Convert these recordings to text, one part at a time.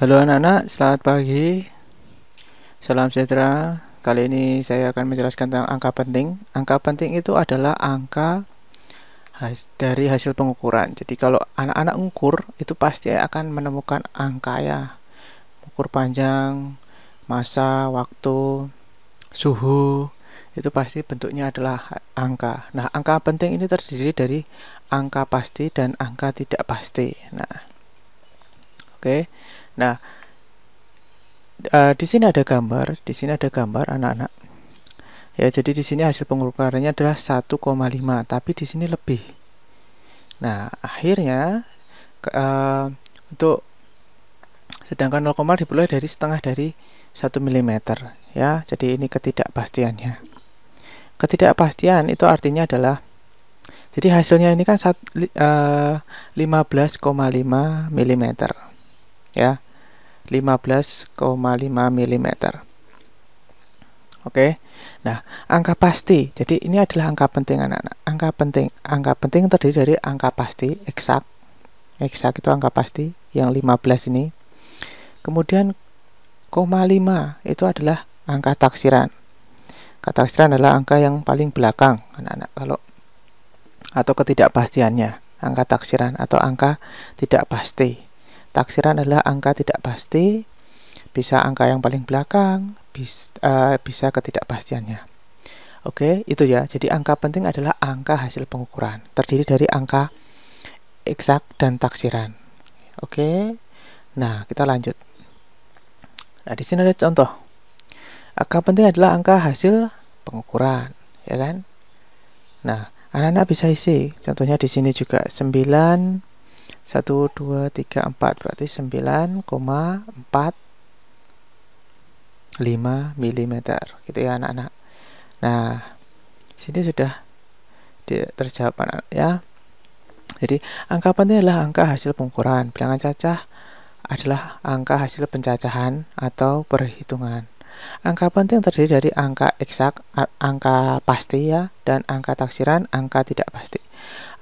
Halo anak-anak, selamat pagi. Salam sejahtera. Kali ini saya akan menjelaskan tentang angka penting. Angka penting itu adalah angka dari hasil pengukuran. Jadi kalau anak-anak ngukur itu pasti akan menemukan angka ya. Ukur panjang, masa, waktu, suhu itu pasti bentuknya adalah angka. Nah, angka penting ini terdiri dari angka pasti dan angka tidak pasti. Nah, oke. Okay Nah, uh, di sini ada gambar, di sini ada gambar anak-anak. Ya, jadi di sini hasil pengukurannya adalah 1,5, tapi di sini lebih. Nah, akhirnya uh, untuk sedangkan 0, diperoleh dari setengah dari 1 mm ya. Jadi ini ketidakpastiannya. Ketidakpastian itu artinya adalah jadi hasilnya ini kan 15,5 eh, mm ya 15,5 mm Oke. Nah, angka pasti. Jadi ini adalah angka penting anak-anak. Angka penting. Angka penting terdiri dari angka pasti eksak. Eksak itu angka pasti yang 15 ini. Kemudian koma 5 itu adalah angka taksiran. Angka taksiran adalah angka yang paling belakang anak-anak kalau atau ketidakpastiannya, angka taksiran atau angka tidak pasti. Taksiran adalah angka tidak pasti, bisa angka yang paling belakang, bis, uh, bisa ketidakpastiannya. Oke, okay, itu ya. Jadi angka penting adalah angka hasil pengukuran, terdiri dari angka eksak dan taksiran. Oke. Okay? Nah, kita lanjut. Nah, di sini ada contoh. Angka penting adalah angka hasil pengukuran, ya kan? Nah, anak-anak bisa isi. Contohnya di sini juga 9 1, 2, 3, 4 berarti empat lima mm gitu ya anak-anak nah sini sudah terjawab anak, anak ya jadi angka penting adalah angka hasil pengukuran bilangan cacah adalah angka hasil pencacahan atau perhitungan angka penting terdiri dari angka eksak angka pasti ya dan angka taksiran angka tidak pasti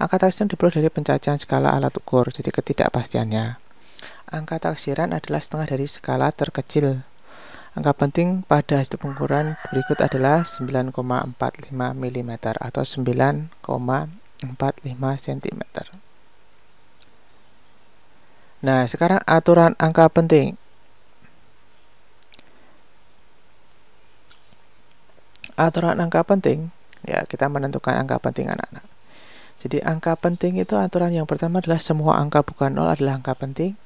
Angka taksiran diperoleh dari pencacahan skala alat ukur, jadi ketidakpastiannya. Angka taksiran adalah setengah dari skala terkecil. Angka penting pada hasil pengukuran berikut adalah 9,45 mm atau 9,45 cm. Nah, sekarang aturan angka penting. Aturan angka penting, ya kita menentukan angka penting anak-anak. Jadi angka penting itu aturan yang pertama adalah semua angka bukan nol adalah angka penting.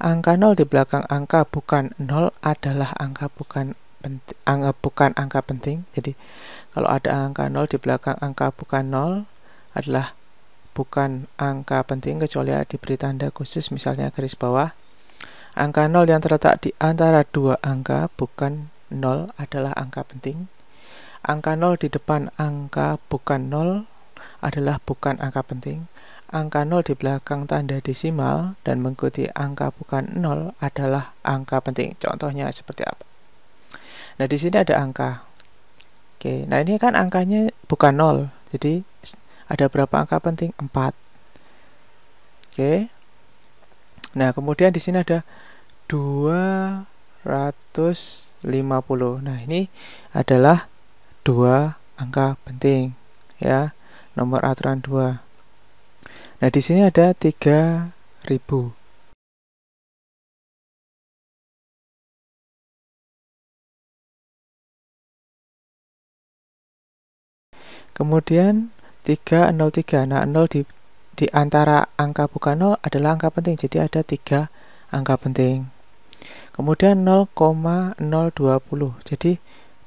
Angka nol di belakang angka bukan nol adalah angka bukan penting, angka bukan angka penting. Jadi kalau ada angka nol di belakang angka bukan nol adalah bukan angka penting kecuali diberi tanda khusus misalnya garis bawah. Angka nol yang terletak di antara dua angka bukan nol adalah angka penting. Angka nol di depan angka bukan nol adalah bukan angka penting, angka 0 di belakang tanda desimal dan mengikuti angka bukan 0 adalah angka penting. Contohnya seperti apa? Nah, di sini ada angka. Oke, nah ini kan angkanya bukan 0. Jadi ada berapa angka penting? 4. Oke. Nah, kemudian di sini ada 250. Nah, ini adalah dua angka penting ya nomor aturan 2. Nah, di sini ada 3000. Kemudian 303. Nah, 0 di di antara angka bukan 0 adalah angka penting. Jadi ada 3 angka penting. Kemudian 0,020. Jadi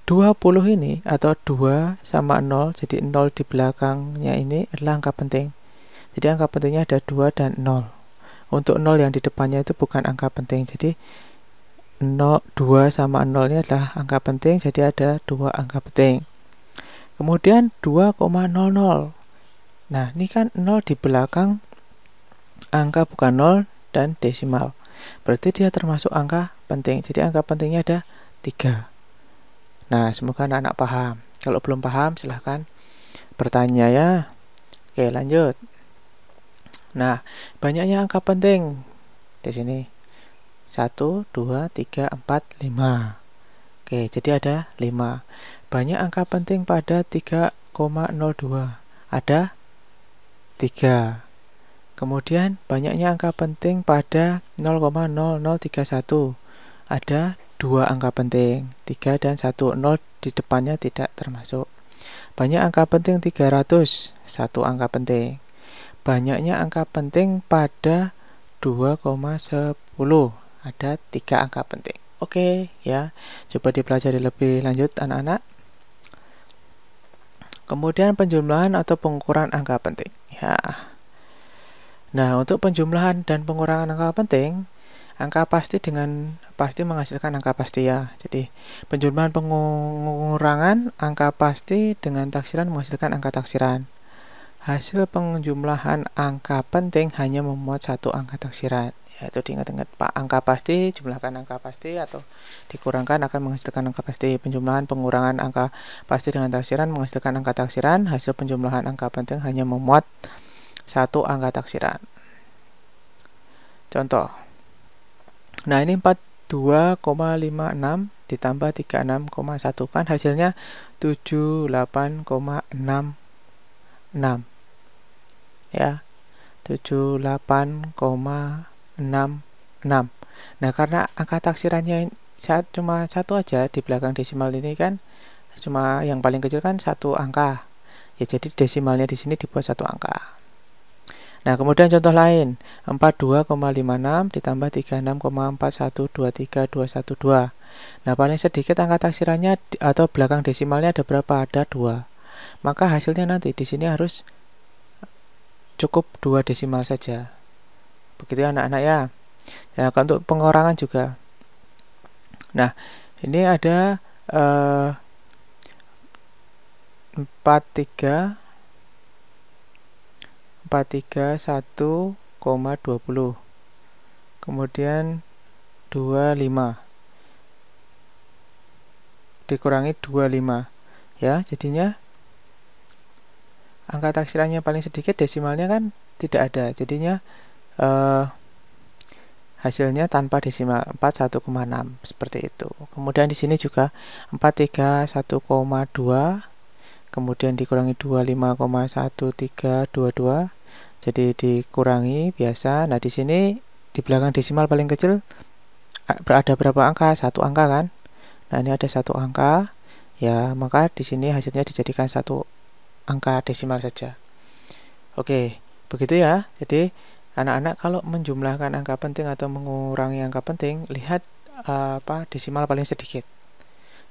20 ini atau 2 sama 0 jadi 0 di belakangnya ini adalah angka penting jadi angka pentingnya ada 2 dan 0 untuk 0 yang di depannya itu bukan angka penting jadi 0, 2 sama 0 ini adalah angka penting jadi ada 2 angka penting kemudian 2,00 nah ini kan 0 di belakang angka bukan 0 dan desimal berarti dia termasuk angka penting jadi angka pentingnya ada 3 Nah, semoga anak-anak paham. Kalau belum paham, silahkan bertanya ya. Oke, lanjut. Nah, banyaknya angka penting di sini. satu dua tiga empat lima. Oke, jadi ada lima. Banyak angka penting pada 3,02. Ada tiga. Kemudian banyaknya angka penting pada 0,0031. Ada dua angka penting, 3 dan 1, 0 di depannya tidak termasuk. Banyak angka penting 300, satu angka penting. Banyaknya angka penting pada 2,10. Ada tiga angka penting. Oke, okay, ya. Coba dipelajari lebih lanjut anak-anak. Kemudian penjumlahan atau pengukuran angka penting. Ya. Nah, untuk penjumlahan dan pengurangan angka penting, angka pasti dengan pasti menghasilkan angka pasti ya. Jadi penjumlahan pengurangan angka pasti dengan taksiran menghasilkan angka taksiran. Hasil penjumlahan angka penting hanya memuat satu angka taksiran. Yaitu diingat-ingat Pak, angka pasti jumlahkan angka pasti atau dikurangkan akan menghasilkan angka pasti. Penjumlahan pengurangan angka pasti dengan taksiran menghasilkan angka taksiran. Hasil penjumlahan angka penting hanya memuat satu angka taksiran. Contoh Nah, ini 42,56 ditambah 36,1 kan hasilnya 78,66. Ya. 78,66. Nah, karena angka taksirannya saat cuma satu aja di belakang desimal ini kan cuma yang paling kecil kan satu angka. Ya, jadi desimalnya di sini dibuat satu angka. Nah, kemudian contoh lain, 42,56 ditambah 36,4123,212. Nah, paling sedikit angka taksirannya atau belakang desimalnya ada berapa? Ada 2. Maka hasilnya nanti di sini harus cukup 2 desimal saja. Begitu ya, anak-anak ya. Nah, untuk pengurangan juga. Nah, ini ada eh, 43 431,20 kemudian 25 dikurangi 25 ya jadinya angka taksirannya paling sedikit desimalnya kan tidak ada jadinya eh, hasilnya tanpa desimal koma enam seperti itu kemudian di sini juga satu koma dua kemudian dikurangi 25,1322 jadi dikurangi biasa nah di sini di belakang desimal paling kecil ada berapa angka satu angka kan nah ini ada satu angka ya maka di sini hasilnya dijadikan satu angka desimal saja oke begitu ya jadi anak-anak kalau menjumlahkan angka penting atau mengurangi angka penting lihat apa desimal paling sedikit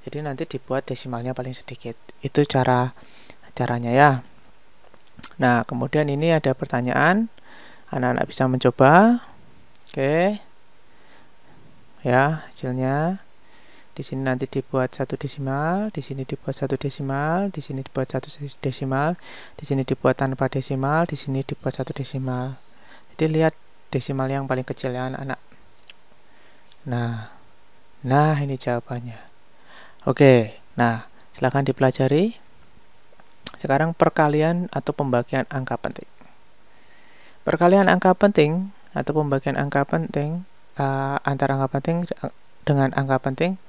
jadi nanti dibuat desimalnya paling sedikit itu cara caranya ya Nah, kemudian ini ada pertanyaan. Anak-anak bisa mencoba. Oke. Ya, hasilnya. Di sini nanti dibuat satu desimal, di sini dibuat satu desimal, di sini dibuat satu desimal, di sini dibuat tanpa desimal, di sini dibuat satu desimal. Jadi lihat desimal yang paling kecil ya anak-anak. Nah, nah ini jawabannya. Oke, nah silahkan dipelajari. Sekarang perkalian atau pembagian angka penting. Perkalian angka penting atau pembagian angka penting uh, antara angka penting dengan angka penting,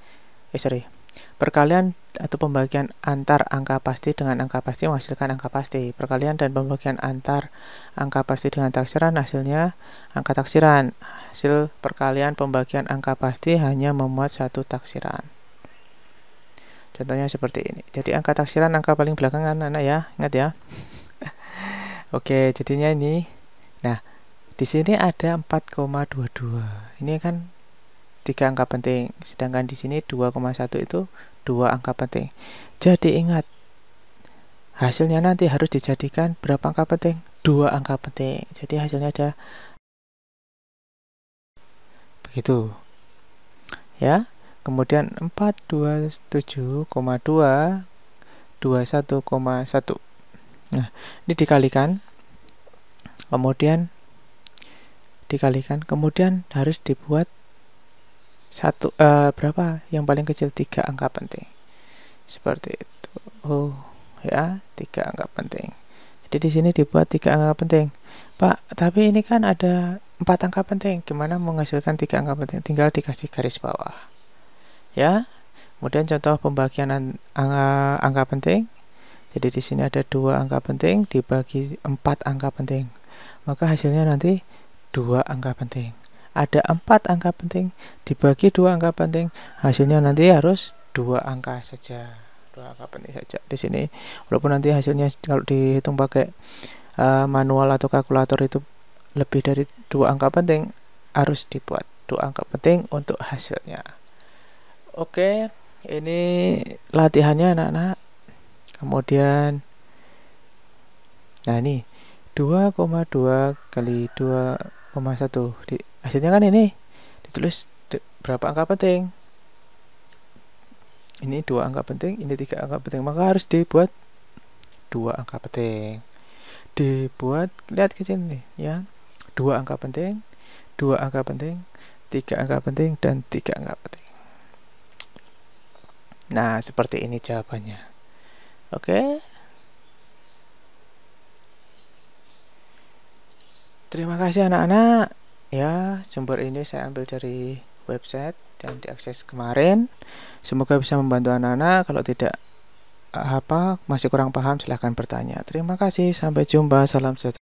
eh sorry, perkalian atau pembagian antar angka pasti dengan angka pasti menghasilkan angka pasti. Perkalian dan pembagian antar angka pasti dengan taksiran hasilnya angka taksiran. Hasil perkalian pembagian angka pasti hanya memuat satu taksiran. Contohnya seperti ini. Jadi angka taksiran angka paling belakangan anak ya, ingat ya. Oke, jadinya ini. Nah, di sini ada 4,22. Ini kan tiga angka penting, sedangkan di sini 2,1 itu dua angka penting. Jadi ingat, hasilnya nanti harus dijadikan berapa angka penting? Dua angka penting. Jadi hasilnya ada begitu. Ya, kemudian 427,2 21,1 nah ini dikalikan kemudian dikalikan kemudian harus dibuat satu uh, berapa yang paling kecil tiga angka penting seperti itu oh ya tiga angka penting jadi di sini dibuat tiga angka penting pak tapi ini kan ada empat angka penting gimana menghasilkan tiga angka penting tinggal dikasih garis bawah ya. Kemudian contoh pembagian angka, angka penting. Jadi di sini ada dua angka penting dibagi empat angka penting. Maka hasilnya nanti dua angka penting. Ada empat angka penting dibagi dua angka penting, hasilnya nanti harus dua angka saja. Dua angka penting saja di sini. Walaupun nanti hasilnya kalau dihitung pakai uh, manual atau kalkulator itu lebih dari dua angka penting harus dibuat dua angka penting untuk hasilnya. Oke, ini latihannya anak-anak. Kemudian nah ini 2,2 kali 2,1 di hasilnya kan ini ditulis berapa angka penting. Ini dua angka penting, ini tiga angka penting, maka harus dibuat dua angka penting. Dibuat lihat ke sini ya. Dua angka penting, dua angka penting, tiga angka penting dan tiga angka penting. Nah, seperti ini jawabannya. Oke. Terima kasih anak-anak. Ya, sumber ini saya ambil dari website dan diakses kemarin. Semoga bisa membantu anak-anak. Kalau tidak apa masih kurang paham silahkan bertanya. Terima kasih. Sampai jumpa. Salam sejahtera.